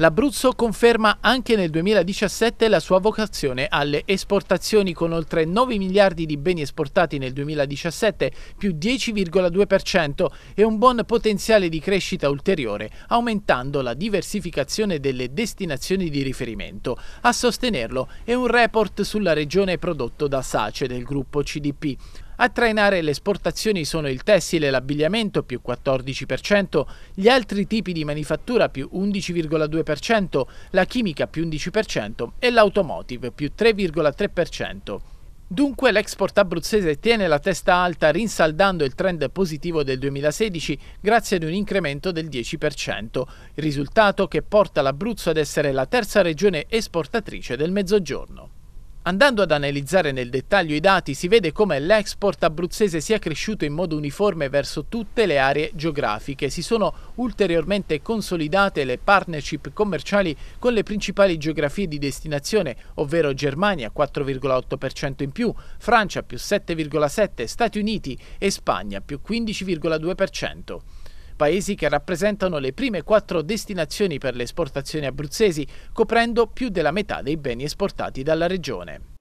L'Abruzzo conferma anche nel 2017 la sua vocazione alle esportazioni con oltre 9 miliardi di beni esportati nel 2017, più 10,2% e un buon potenziale di crescita ulteriore, aumentando la diversificazione delle destinazioni di riferimento. A sostenerlo è un report sulla regione prodotto da SACE del gruppo CDP. A trainare le esportazioni sono il tessile e l'abbigliamento più 14%, gli altri tipi di manifattura più 11,2%, la chimica più 11% e l'automotive più 3,3%. Dunque l'export abruzzese tiene la testa alta rinsaldando il trend positivo del 2016 grazie ad un incremento del 10%, risultato che porta l'Abruzzo ad essere la terza regione esportatrice del Mezzogiorno. Andando ad analizzare nel dettaglio i dati si vede come l'export abruzzese sia cresciuto in modo uniforme verso tutte le aree geografiche. Si sono ulteriormente consolidate le partnership commerciali con le principali geografie di destinazione, ovvero Germania 4,8% in più, Francia più 7,7%, Stati Uniti e Spagna più 15,2% paesi che rappresentano le prime quattro destinazioni per le esportazioni abruzzesi, coprendo più della metà dei beni esportati dalla regione.